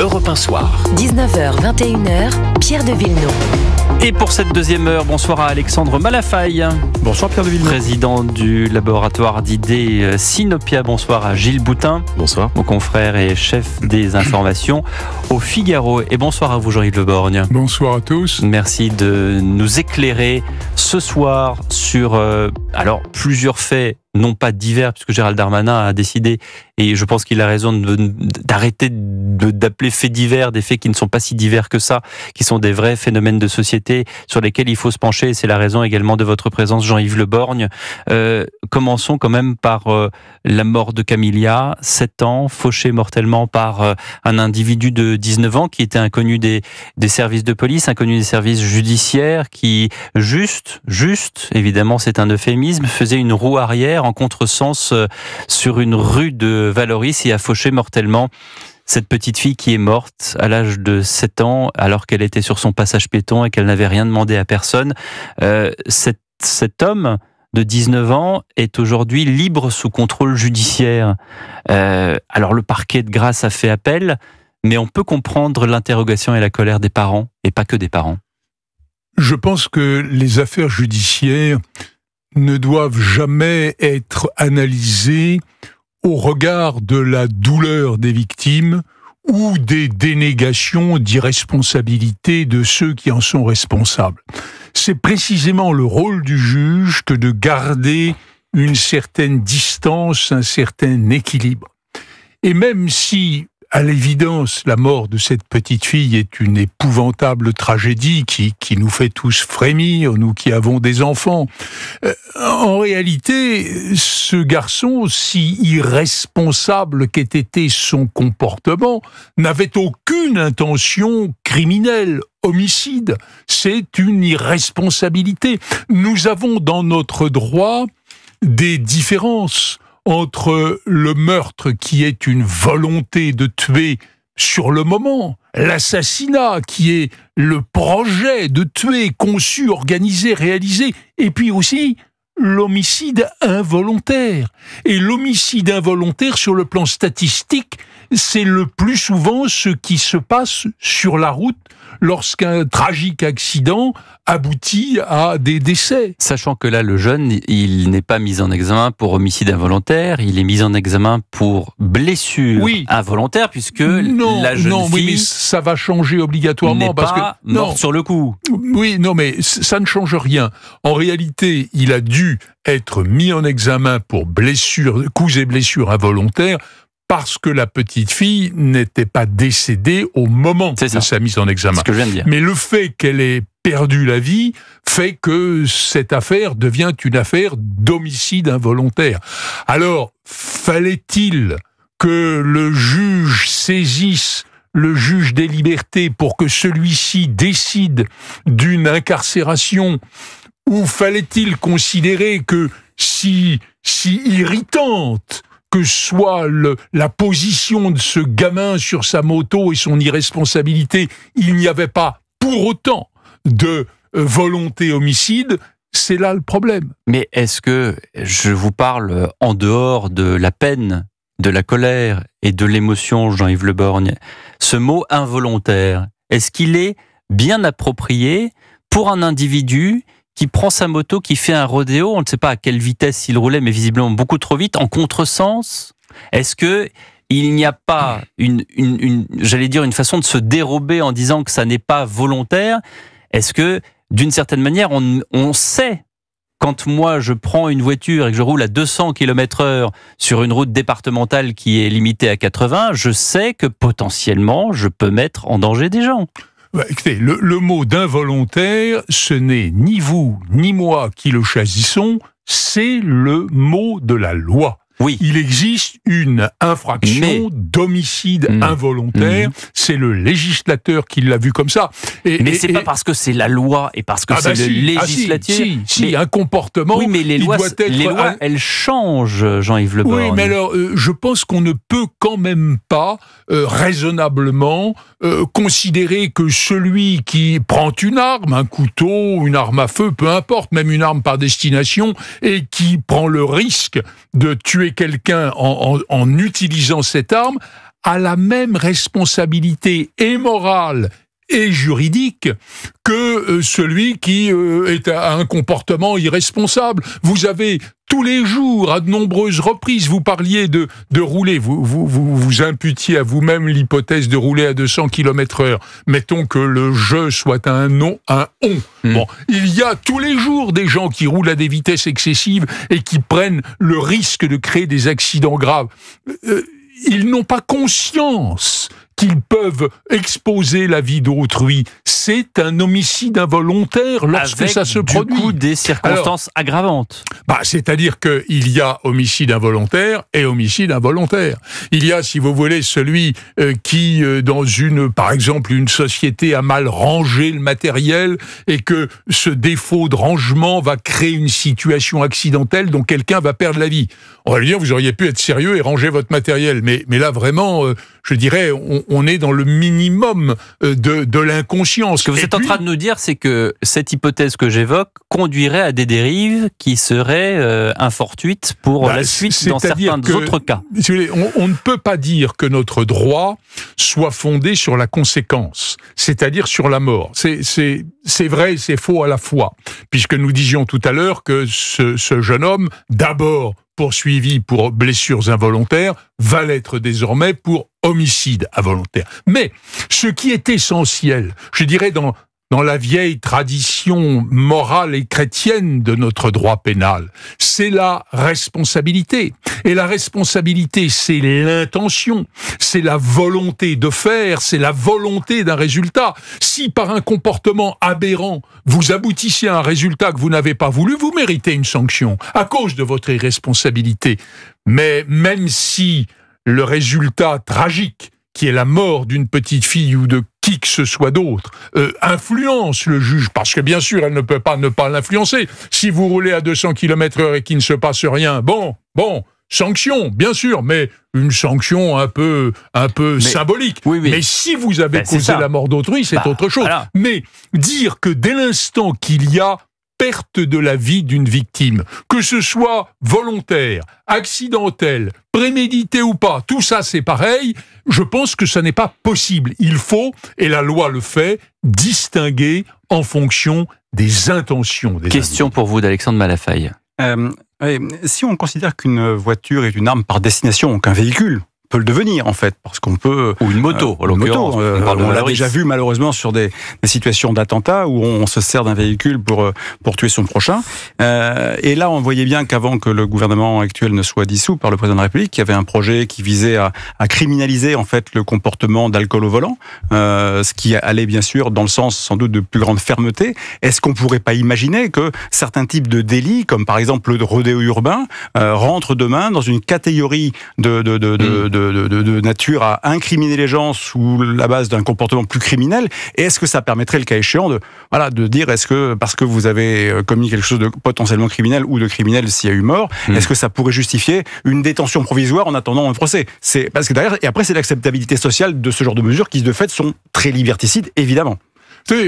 Europe Soir. 19h, 21h, Pierre de Villeneuve. Et pour cette deuxième heure, bonsoir à Alexandre Malafaille. Bonsoir Pierre de Villeneuve. Président du laboratoire d'idées euh, Sinopia. Bonsoir à Gilles Boutin. Bonsoir. Mon confrère et chef des informations au Figaro. Et bonsoir à vous Jean-Yves Le Borgne. Bonsoir à tous. Merci de nous éclairer ce soir sur, euh, alors, plusieurs faits non pas divers, puisque Gérald Darmanin a décidé, et je pense qu'il a raison d'arrêter d'appeler faits divers des faits qui ne sont pas si divers que ça, qui sont des vrais phénomènes de société sur lesquels il faut se pencher. et C'est la raison également de votre présence, Jean-Yves Le Borgne. Euh, commençons quand même par euh, la mort de Camilia, 7 ans, fauchée mortellement par euh, un individu de 19 ans qui était inconnu des, des services de police, inconnu des services judiciaires, qui, juste, juste, évidemment c'est un euphémisme, faisait une roue arrière en contresens euh, sur une rue de Valoris et a fauché mortellement cette petite fille qui est morte à l'âge de 7 ans alors qu'elle était sur son passage piéton et qu'elle n'avait rien demandé à personne. Euh, cet, cet, homme de 19 ans est aujourd'hui libre sous contrôle judiciaire. Euh, alors le parquet de grâce a fait appel, mais on peut comprendre l'interrogation et la colère des parents, et pas que des parents. Je pense que les affaires judiciaires ne doivent jamais être analysés au regard de la douleur des victimes ou des dénégations d'irresponsabilité de ceux qui en sont responsables. C'est précisément le rôle du juge que de garder une certaine distance, un certain équilibre. Et même si à l'évidence, la mort de cette petite fille est une épouvantable tragédie qui, nous fait tous frémir, nous qui avons des enfants. Euh, en réalité, ce garçon, si irresponsable qu'ait été son comportement, n'avait aucune intention criminelle, homicide. C'est une irresponsabilité. Nous avons dans notre droit des différences entre le meurtre qui est une volonté de tuer sur le moment, l'assassinat qui est le projet de tuer conçu, organisé, réalisé, et puis aussi l'homicide involontaire. Et l'homicide involontaire, sur le plan statistique, c'est le plus souvent ce qui se passe sur la route lorsqu'un tragique accident aboutit à des décès. Sachant que là, le jeune, il n'est pas mis en examen pour homicide involontaire, il est mis en examen pour blessure oui. involontaire, puisque non, la jeune fille... Oui, ça va changer obligatoirement parce que... Morte non, sur le coup. Oui, non, mais ça ne change rien. En réalité, il a dû être mis en examen pour blessure, coups et blessures involontaires parce que la petite fille n'était pas décédée au moment de sa mise en examen. Mais le fait qu'elle ait perdu la vie fait que cette affaire devient une affaire d'homicide involontaire. Alors, fallait-il que le juge saisisse le juge des libertés pour que celui-ci décide d'une incarcération ou fallait-il considérer que si, si irritante que soit la position de ce gamin sur sa moto et son irresponsabilité, il n'y avait pas pour autant de euh, volonté homicide, c'est là le problème. Mais est-ce que je vous parle euh, en dehors de la peine, de la colère et de l'émotion, Jean-Yves Le Borgne Ce mot involontaire, est-ce qu'il est bien approprié pour un individu qui prend sa moto, qui fait un rodéo. On ne sait pas à quelle vitesse il roulait, mais visiblement beaucoup trop vite, en contresens. Est-ce que il n'y a pas une, j'allais dire, une façon de se dérober en disant que ça n'est pas volontaire Est-ce que, d'une certaine manière, on, on sait quand moi je prends une voiture et que je roule à 200 km/h sur une route départementale qui est limitée à 80, je sais que potentiellement je peux mettre en danger des gens. Bah, le, le mot d'involontaire, ce n'est ni vous ni moi qui le choisissons, c'est le mot de la loi oui. il existe une infraction d'homicide mmh. involontaire. Mmh. C'est le législateur qui l'a vu comme ça. Et, mais c'est pas parce que c'est la loi et parce que ah c'est bah le ah législatif. si, un comportement. Oui, mais les lois, doit les lois elles changent, Jean-Yves Le Oui, mais alors, euh, je pense qu'on ne peut quand même pas euh, raisonnablement euh, considérer que celui qui prend une arme, un couteau, une arme à feu, peu importe, même une arme par destination, et qui prend le risque de tuer quelqu'un en, utilisant cette arme a la même responsabilité et morale et juridique que euh, celui qui euh, est à un comportement irresponsable. Vous avez tous les jours, à de nombreuses reprises. Vous parliez de, de rouler, vous, vous, vous, vous imputiez à vous-même l'hypothèse de rouler à 200 km heure. Mettons que le jeu soit un non, un on. Hmm. Bon, il y a tous les jours des gens qui roulent à des vitesses excessives et qui prennent le risque de créer des accidents graves. Euh, ils n'ont pas conscience qu'ils peuvent exposer la vie d'autrui, c'est un homicide involontaire lorsque ça se du Coup, des circonstances aggravantes. Bah, c'est-à-dire qu'il y a homicide involontaire et homicide involontaire. Il y a, si vous voulez, celui euh, qui, euh, dans une, par exemple, une société a mal rangé le matériel et que ce défaut de rangement va créer une situation accidentelle dont quelqu'un va perdre la vie. On va vous auriez pu être sérieux et ranger votre matériel. Mais, mais là, vraiment, euh, je dirais, on, on est dans le minimum euh, de, l'inconscience. Ce que vous êtes en train de nous dire, c'est que cette hypothèse que j'évoque conduirait à des dérives qui seraient euh, infortuites pour bah, la suite dans certains autres cas. on, ne peut pas dire que notre droit soit fondé sur la conséquence, c'est-à-dire sur la mort. C'est vrai et c'est faux à la fois, puisque nous disions tout à l'heure que ce, ce, jeune homme, d'abord poursuivi pour blessures involontaires va l'être désormais pour homicide involontaire. Mais ce qui est essentiel, je dirais dans dans la vieille tradition morale et chrétienne de notre droit pénal. C'est la responsabilité. Et la responsabilité, c'est l'intention, c'est la volonté de faire, c'est la volonté d'un résultat. Si par un comportement aberrant, vous aboutissez à un résultat que vous n'avez pas voulu, vous méritez une sanction à cause de votre irresponsabilité. Mais même si le résultat tragique qui est la mort d'une petite fille ou de qui que ce soit d'autre, euh, influence le juge, parce que bien sûr, elle ne peut pas ne pas l'influencer. Si vous roulez à 200 km heure et qu'il ne se passe rien, bon, bon, sanction, bien sûr, mais une sanction un peu, un peu symbolique. Oui, Mais si vous avez ben, causé la mort d'autrui, c'est bah, autre chose. Mais dire que dès l'instant qu'il y a perte de la vie d'une victime, que ce soit volontaire, accidentelle, prémédité ou pas, tout ça c'est pareil, je pense que ça n'est pas possible. Il faut, et la loi le fait, distinguer en fonction des intentions. Des Question pour vous d'Alexandre Malafaille. Euh, si on considère qu'une voiture est une arme par destination, qu'un véhicule peut le devenir en fait, parce qu'on peut ou une moto. Euh, moto. on, euh, l'a déjà vu malheureusement sur des, des situations d'attentats où on, se sert d'un véhicule pour euh, pour tuer son prochain. Euh, et là, on voyait bien qu'avant que le gouvernement actuel ne soit dissous par le président de la République, il y avait un projet qui visait à, à criminaliser en fait le comportement d'alcool au volant, ce qui allait bien sûr dans le sens sans doute de plus grande fermeté. Est-ce qu'on pourrait pas imaginer que certains types de délits, comme par exemple le rodéo urbain, rentrent demain dans une catégorie de, de, de, de hmm de, nature à incriminer les gens sous la base d'un comportement plus criminel Et est-ce que ça permettrait, le cas échéant, de, voilà, de dire est-ce que parce que vous avez euh, commis quelque chose de potentiellement criminel ou de criminel s'il y a eu mort, mmh. est-ce que ça pourrait justifier une détention provisoire en attendant un procès C'est parce que d'ailleurs et après c'est l'acceptabilité sociale de ce genre de mesures qui de fait sont très liberticides évidemment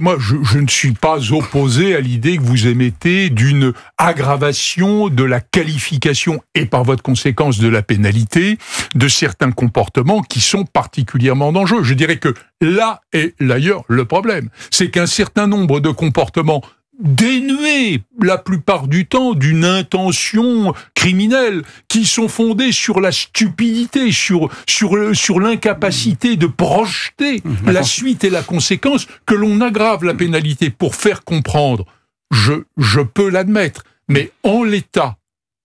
moi, je, je, ne suis pas opposé à l'idée que vous émettez d'une aggravation de la qualification et par votre conséquence de la pénalité de certains comportements qui sont particulièrement dangereux. Je dirais que là est d'ailleurs le problème. C'est qu'un certain nombre de comportements dénués la plupart du temps d'une intention criminelle, qui sont fondées sur la stupidité, sur, sur, sur l'incapacité de projeter mmh. la suite et la conséquence, que l'on aggrave la pénalité pour faire comprendre. Je, je peux l'admettre, mais en l'état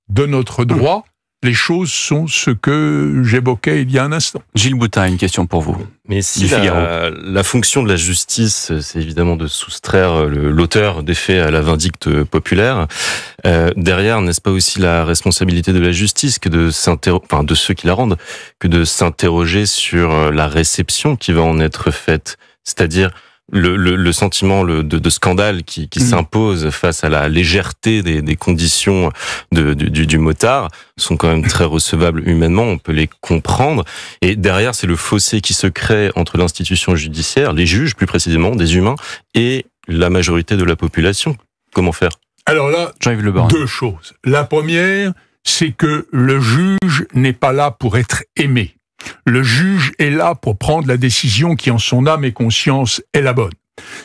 de notre droit, les choses sont ce que j'évoquais il y a un instant. Gilles Boutin, une question pour vous. Mais la, fonction de la justice, c'est évidemment de soustraire l'auteur des faits à la vindicte populaire, euh, derrière, n'est-ce pas aussi la responsabilité de la justice que de, enfin, de ceux qui la rendent, que de s'interroger sur la réception qui va en être faite C'est-à-dire, le, le, sentiment de, scandale qui, qui mm. s'impose face à la légèreté des, des conditions de, du, motard sont quand même très recevables humainement, on peut les comprendre. Et derrière, c'est le fossé qui se crée entre l'institution judiciaire, les juges plus précisément, des humains, et la majorité de la population. Comment faire Alors là, deux choses. La première, c'est que le juge n'est pas là pour être aimé. Le juge est là pour prendre la décision qui, en son âme et conscience, est la bonne.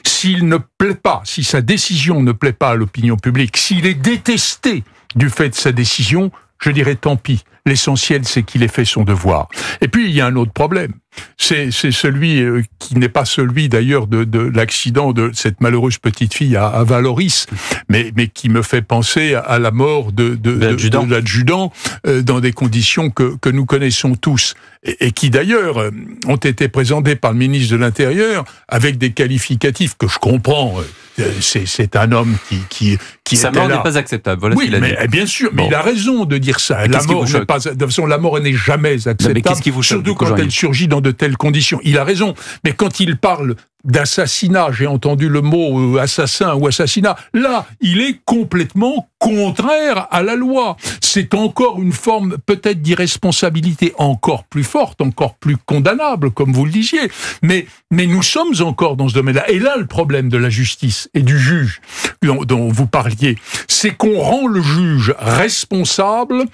S'il ne plaît pas, si sa décision ne plaît pas à l'opinion publique, s'il est détesté du fait de sa décision, je dirais tant pis. L'essentiel, c'est qu'il ait fait son devoir. Et puis, il y a un autre problème. C'est celui euh, qui n'est pas celui d'ailleurs de, de l'accident de cette malheureuse petite fille à, Valoris, mais, mais qui me fait penser à la mort de, de, de l'adjudant euh, dans des conditions que, que nous connaissons tous et, qui d'ailleurs euh, ont été présentées par le ministre de l'Intérieur avec des qualificatifs que je comprends. C'est un homme qui qui qui sa mort n'est pas acceptable. Voilà ce qu'il a mais, eh, bien sûr, mais il a raison de dire ça. La mort de façon, la mort n'est jamais acceptable. Qui vous surtout quand elle surgit dans de telles conditions. Il a raison. Mais quand il parle d'assassinat, j'ai entendu le mot euh, assassin ou assassinat, là, il est complètement contraire à la loi. C'est encore une forme peut-être d'irresponsabilité encore plus forte, encore plus condamnable, comme vous le disiez. Mais, mais nous sommes encore dans ce domaine-là. Et là, le problème de la justice et du juge dont vous parliez, c'est qu'on rend le juge responsable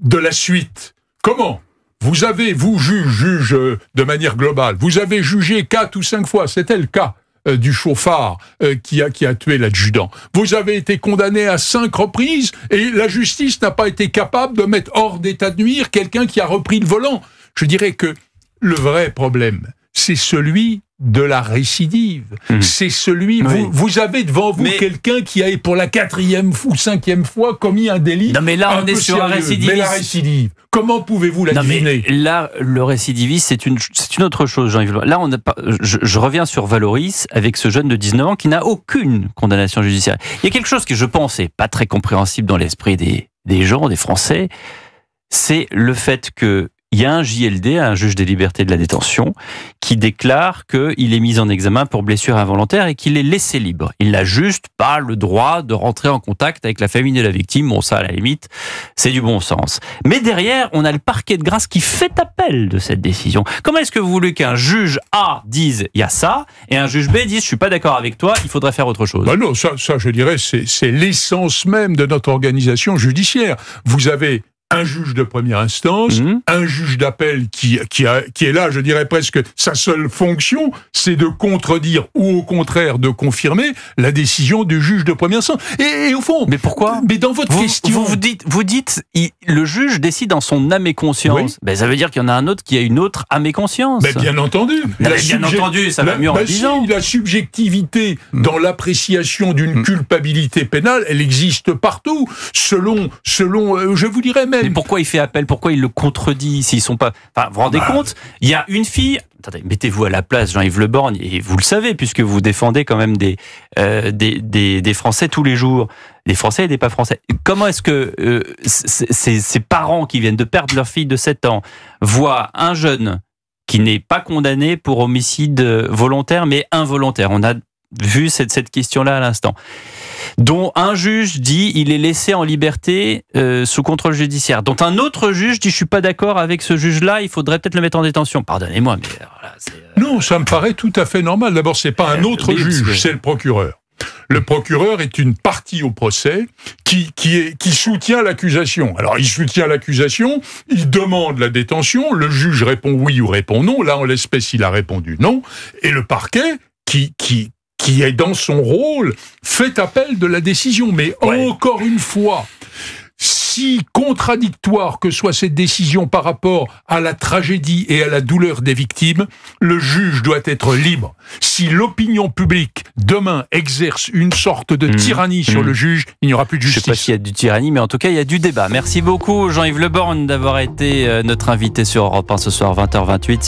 de la suite. Comment Vous avez, vous, juge, juge de manière globale, vous avez jugé quatre ou cinq fois, c'était le cas euh, du chauffard euh, qui, a, qui a tué l'adjudant. Vous avez été condamné à cinq reprises et la justice n'a pas été capable de mettre hors d'état de nuire quelqu'un qui a repris le volant. Je dirais que le vrai problème, c'est celui de la récidive. Mmh. C'est celui, vous, avez devant vous quelqu'un qui a pour la quatrième ou cinquième fois commis un délit. Non mais là on est sur la récidive. Mais la récidive, comment pouvez-vous la non Là, le récidiviste, c'est une, autre chose, Jean-Yves. Là, on a je, reviens sur Valoris avec ce jeune de 19 ans qui n'a aucune condamnation judiciaire. Il y a quelque chose qui, je pense, n'est pas très compréhensible dans l'esprit des, des gens, des Français, c'est le fait que il y a un JLD, un juge des libertés de la détention, qui déclare qu'il est mis en examen pour blessure involontaire et qu'il est laissé libre. Il n'a juste pas le droit de rentrer en contact avec la famille de la victime. Bon, ça, à la limite, c'est du bon sens. Mais derrière, on a le parquet de grâce qui fait appel de cette décision. Comment est-ce que vous voulez qu'un juge A dise il y a ça et un juge B dise je suis pas d'accord avec toi, il faudrait faire autre chose bah Non, ça, ça je dirais, c'est l'essence même de notre organisation judiciaire. Vous avez un juge de première instance, mmh. un juge d'appel qui, qui, qui est là, je dirais presque, sa seule fonction, c'est de contredire ou au contraire de confirmer la décision du juge de première instance. Et, au fond... Mais pourquoi Mais dans votre vous, question... Vous, dites, vous dites, le juge décide en son âme et conscience. Ben, ça veut dire qu'il y en a un autre qui a une autre âme et conscience. Ben, bien entendu. Ah, ben, la bien entendu, ça va mieux en ben, la subjectivité mmh. dans l'appréciation d'une mmh. culpabilité pénale, elle existe partout, selon, selon euh, je vous dirais même, pourquoi il fait appel Pourquoi il le contredit S'ils sont pas. Enfin, vous vous rendez bah, compte Il y a une fille. Attendez, mettez-vous à la place Jean-Yves Le et vous le savez puisque vous défendez quand même euh, des des, des, Français tous les jours des Français et des pas Français. Comment est-ce que euh, ces, parents qui viennent de perdre leur fille de 7 ans voient un jeune qui n'est pas condamné pour homicide euh, volontaire mais involontaire On a vu cette, cette question-là à l'instant, dont un juge dit il est laissé en liberté euh, sous contrôle judiciaire, dont un autre juge dit je suis pas d'accord avec ce juge-là, il faudrait peut-être le mettre en détention. Pardonnez-moi, mais euh, euh, non, ça me paraît tout à fait normal. D'abord, c'est pas un autre juge, c'est le procureur. Le procureur est une partie au procès qui, qui soutient l'accusation. Alors il soutient l'accusation, il demande la détention, le juge répond oui ou répond non, là en l'espèce il a répondu non, et le parquet qui, qui, qui est dans son rôle, fait appel de la décision. Mais encore une fois, si contradictoire que soit cette décision par rapport à la tragédie et à la douleur des victimes, le juge doit être libre. Si l'opinion publique demain exerce une sorte de mmh. tyrannie sur mmh. le juge, il n'y aura plus de justice. Je ne sais pas s'il y a du tyrannie, mais en tout cas, il y a du débat. Merci beaucoup Jean-Yves Leborne d'avoir été euh, notre invité sur Europe 1 ce soir 20h28.